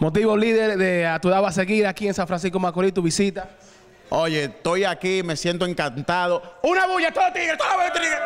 Motivo líder de va a seguir aquí en San Francisco Macorís, tu visita. Oye, estoy aquí, me siento encantado. ¡Una bulla, todo tigre, todo tigre!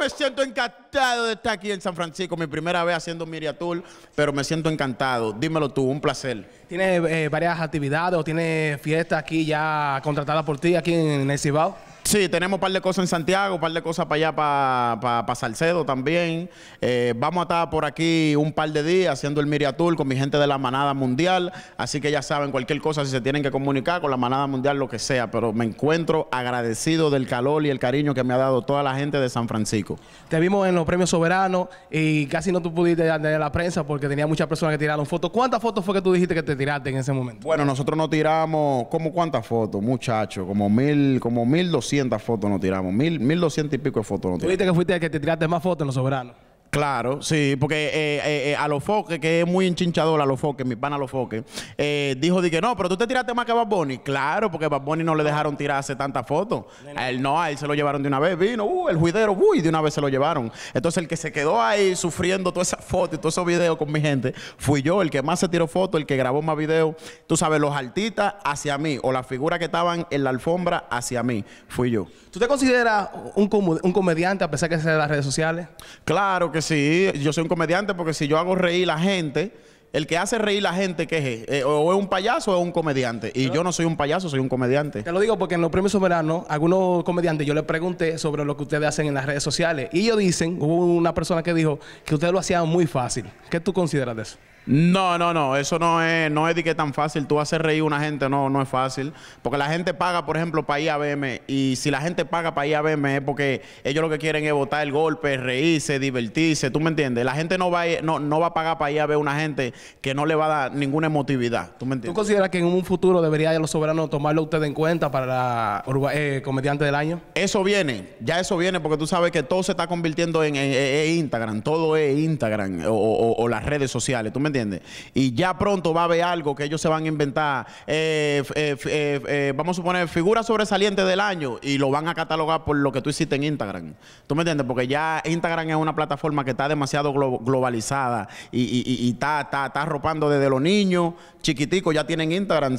me siento encantado de estar aquí en San Francisco, mi primera vez haciendo miriatur, pero me siento encantado. Dímelo tú, un placer. ¿Tienes eh, varias actividades o tienes fiestas aquí ya contratadas por ti aquí en, en El Cibao? Sí, tenemos un par de cosas en Santiago, un par de cosas para allá, para, Salcedo también. Eh, vamos a estar por aquí un par de días haciendo el Miria con mi gente de la Manada Mundial. Así que ya saben, cualquier cosa, si se tienen que comunicar con la Manada Mundial, lo que sea. Pero me encuentro agradecido del calor y el cariño que me ha dado toda la gente de San Francisco. Te vimos en los premios soberanos y casi no tú pudiste tener la prensa porque tenía muchas personas que tiraron fotos. ¿Cuántas fotos fue que tú dijiste que te tiraste en ese momento? Bueno, nosotros nos tiramos, como cuántas fotos, muchachos? Como mil, como mil doscientos 1.200 fotos nos tiramos, 1.200 y pico de fotos nos tiramos. ¿Viste que fuiste el que te tiraste más fotos en Los Soberanos? Claro, sí, porque eh, eh, eh, a los foques, que es muy enchinchador a los foques, mi pana a los foques, eh, dijo que no, pero tú te tiraste más que Bad Bunny. Claro, porque Bad Bunny no le dejaron tirarse tantas fotos. A él no, a él se lo llevaron de una vez, vino, uh, el juidero, uy, de una vez se lo llevaron. Entonces el que se quedó ahí sufriendo todas esas fotos y todos esos videos con mi gente, fui yo, el que más se tiró fotos, el que grabó más videos. Tú sabes, los artistas hacia mí, o las figuras que estaban en la alfombra hacia mí, fui yo. ¿Tú te consideras un, un comediante a pesar que sea de las redes sociales? Claro que sí, yo soy un comediante porque si yo hago reír a la gente, el que hace reír a la gente, ¿qué es? Eh, o es un payaso o es un comediante. Y yo no soy un payaso, soy un comediante. Te lo digo porque en los premios soberanos, algunos comediantes yo les pregunté sobre lo que ustedes hacen en las redes sociales. Y ellos dicen, hubo una persona que dijo que ustedes lo hacían muy fácil. ¿Qué tú consideras de eso? No, no, no, eso no es, no es de que tan fácil. Tú hacer reír a una gente, no, no es fácil. Porque la gente paga, por ejemplo, para ir a verme. Y si la gente paga para ir a verme es porque ellos lo que quieren es votar el golpe, reírse, divertirse. ¿Tú me entiendes? La gente no va a, no, no va a pagar para ir a ver a una gente que no le va a dar ninguna emotividad. ¿Tú me entiendes? ¿Tú consideras que en un futuro debería los soberanos tomarlo usted en cuenta para la eh, comediante del año? Eso viene, ya eso viene, porque tú sabes que todo se está convirtiendo en, Instagram, todo es Instagram o, o, las redes sociales. ¿Tú me entiendes? Y ya pronto va a haber algo que ellos se van a inventar. Eh, eh, eh, vamos a poner figuras sobresalientes del año y lo van a catalogar por lo que tú hiciste en Instagram. ¿Tú me entiendes? Porque ya Instagram es una plataforma que está demasiado globalizada y, está, está, arropando desde los niños, chiquiticos, ya tienen Instagram.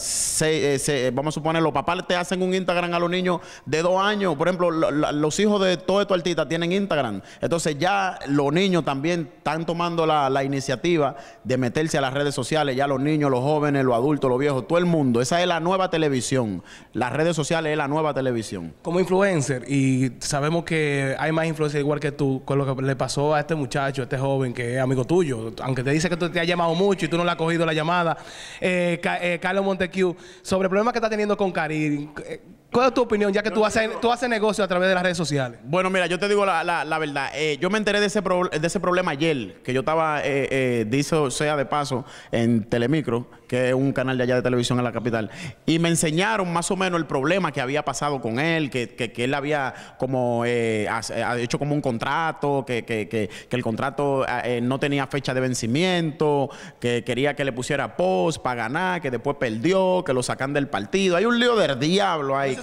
vamos a suponer, los papás te hacen un Instagram a los niños de dos años. Por ejemplo, los hijos de todo estos artistas tienen Instagram. Entonces ya los niños también están tomando la, la iniciativa de meterse a las redes sociales, ya los niños, los jóvenes, los adultos, los viejos, todo el mundo. Esa es la nueva televisión. Las redes sociales es la nueva televisión. Como influencer, y sabemos que hay más influencers igual que tú, con lo que le pasó a este muchacho, a este joven que es amigo tuyo, aunque te dice que tú te ha llamado mucho y tú no le has cogido la llamada, eh, eh, Carlos Montecu, sobre el problema que está teniendo con cari eh, ¿Cuál es tu opinión, ya que tú haces, tú haces negocio a través de las redes sociales? Bueno, mira, yo te digo la, la, verdad. Eh, yo me enteré de ese, de ese problema ayer, que yo estaba, eh, eh, sea de paso, en Telemicro que es un canal de allá de televisión en la capital. Y me enseñaron más o menos el problema que había pasado con él, que, él había como eh, eh, hecho como un contrato, que, que el contrato eh, no tenía fecha de vencimiento, que quería que le pusiera post para ganar, que después perdió, que lo sacan del partido. Hay un lío del diablo ahí.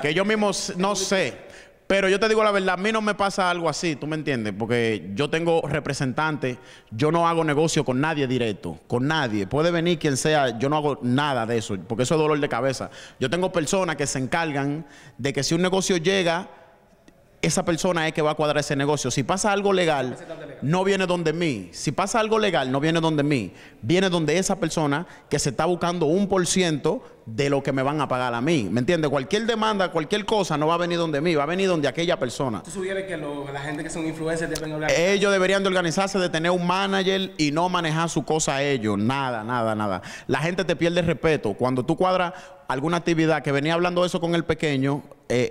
que yo mismo no sé. Pero yo te digo la verdad, a mí no me pasa algo así, ¿tú me entiendes? Porque yo tengo representantes, yo no hago negocio con nadie directo, con nadie. Puede venir quien sea, yo no hago nada de eso, porque eso es dolor de cabeza. Yo tengo personas que se encargan de que si un negocio llega esa persona es que va a cuadrar ese negocio. Si pasa algo legal, no viene donde mí. Si pasa algo legal, no viene donde mí. Viene donde esa persona que se está buscando un por ciento de lo que me van a pagar a mí. ¿Me entiendes? Cualquier demanda, cualquier cosa no va a venir donde mí, va a venir donde aquella persona. ¿Tú sugieres que la gente que son influencers deben Ellos deberían de organizarse, de tener un manager y no manejar su cosa a ellos. Nada, nada, nada. La gente te pierde respeto. Cuando tú cuadras alguna actividad, que venía hablando eso con el pequeño, eh, eh,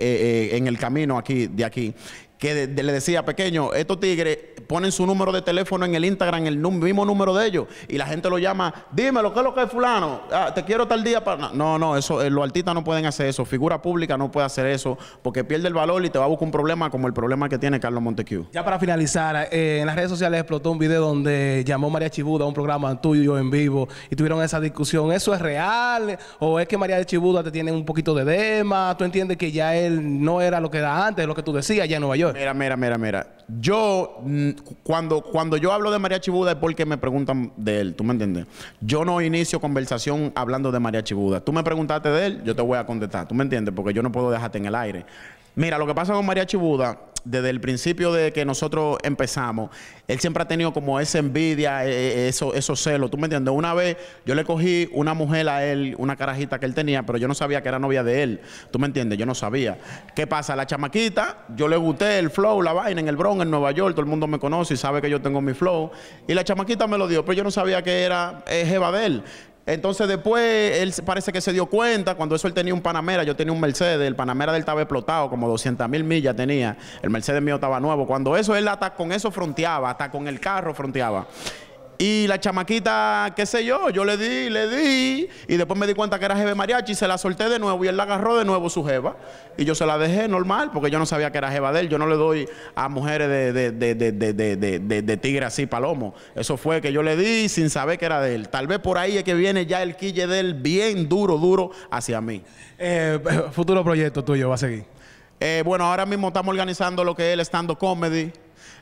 eh, en el camino aquí, de aquí, que le decía, pequeño, estos tigres ponen su número de teléfono en el Instagram, el mismo número de ellos, y la gente lo llama, dímelo, ¿qué es lo que es fulano? Ah, te quiero tal día para... No, no, eso, eh, los artistas no pueden hacer eso, figura pública no puede hacer eso, porque pierde el valor y te va a buscar un problema como el problema que tiene Carlos Montecu. Ya para finalizar, eh, en las redes sociales explotó un video donde llamó María Chibuda a un programa tuyo en vivo y tuvieron esa discusión, ¿eso es real? ¿O es que María Chibuda te tiene un poquito de dema? ¿Tú entiendes que ya él no era lo que era antes, lo que tú decías ya en Nueva York? Mira, mira, mira, mira. Yo mm, cuando, cuando yo hablo de María Chibuda es porque me preguntan de él, ¿tú me entiendes? Yo no inicio conversación hablando de María Chibuda. Tú me preguntaste de él, yo te voy a contestar, ¿tú me entiendes? Porque yo no puedo dejarte en el aire. Mira, lo que pasa con María Chibuda desde el principio de que nosotros empezamos, él siempre ha tenido como esa envidia, e, e, e, eso, esos celos, ¿tú me entiendes? Una vez yo le cogí una mujer a él, una carajita que él tenía, pero yo no sabía que era novia de él, ¿tú me entiendes? Yo no sabía. ¿Qué pasa? La chamaquita, yo le gusté el flow, la vaina en el Bronx, en Nueva York, todo el mundo me conoce y sabe que yo tengo mi flow, y la chamaquita me lo dio, pero yo no sabía que era eh, jeva de él. Entonces después él parece que se dio cuenta, cuando eso él tenía un Panamera, yo tenía un Mercedes, el Panamera del estaba explotado, como 200 mil millas tenía, el Mercedes mío estaba nuevo, cuando eso él hasta con eso fronteaba, hasta con el carro fronteaba. Y la chamaquita, qué sé yo, yo le di, le di. Y después me di cuenta que era jefe mariachi y se la solté de nuevo. Y él la agarró de nuevo su jeva. Y yo se la dejé normal porque yo no sabía que era jeva de él. Yo no le doy a mujeres de, de, de, de tigre así, palomo. Eso fue que yo le di sin saber que era de él. Tal vez por ahí es que viene ya el quille de él bien duro, duro hacia mí. Eh, futuro proyecto tuyo, va a seguir. Eh, bueno, ahora mismo estamos organizando lo que es el stand-up comedy.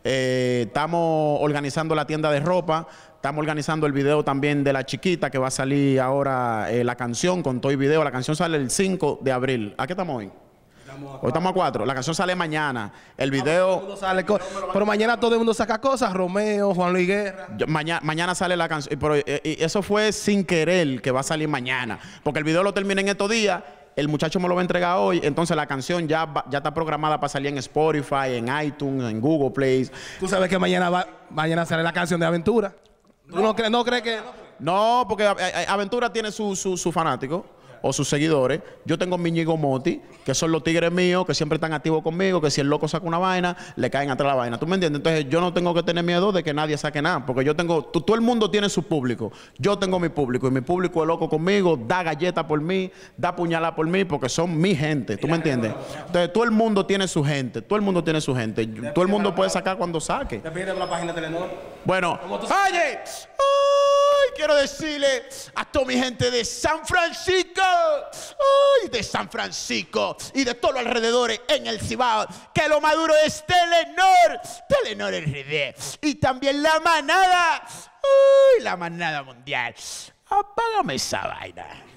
Eh, estamos organizando la tienda de ropa. Estamos organizando el video también de La Chiquita, que va a salir ahora eh, la canción con todo el video. La canción sale el 5 de abril. ¿A qué estamos hoy? hoy estamos a 4. La canción sale mañana. El video. sale pero mañana todo el mundo saca cosas. Romeo, Juan Luis Guerra. mañana, sale la canción. Pero eh, eso fue sin querer que va a salir mañana. Porque el video lo terminé en estos días el muchacho me lo va a entregar hoy, entonces la canción ya, ya está programada para salir en Spotify, en iTunes, en Google Play. Tú sabes que mañana va, mañana sale la canción de Aventura. ¿Tú no, crees no cree que.? No, porque eh, eh, Aventura tiene su, su, su fanático o sus seguidores. Yo tengo mi Ñigo Moti, que son los tigres míos, que siempre están activos conmigo, que si el loco saca una vaina, le caen atrás la vaina. ¿Tú me entiendes? Entonces yo no tengo que tener miedo de que nadie saque nada, porque yo tengo, todo el mundo tiene su público. Yo tengo mi público y mi público es loco conmigo, da galleta por mí, da puñalada por mí, porque son mi gente. ¿Tú me entiendes? Entonces todo el mundo tiene su gente, todo el mundo tiene su gente. Todo el mundo puede sacar cuando saque. Te la página de Telenor. Bueno, oye quiero decirle a toda mi gente de San Francisco, ay, de San Francisco y de todos los alrededores en el Cibao, que lo maduro es Telenor, Telenor RD y también la manada, la manada mundial. Apágame esa vaina.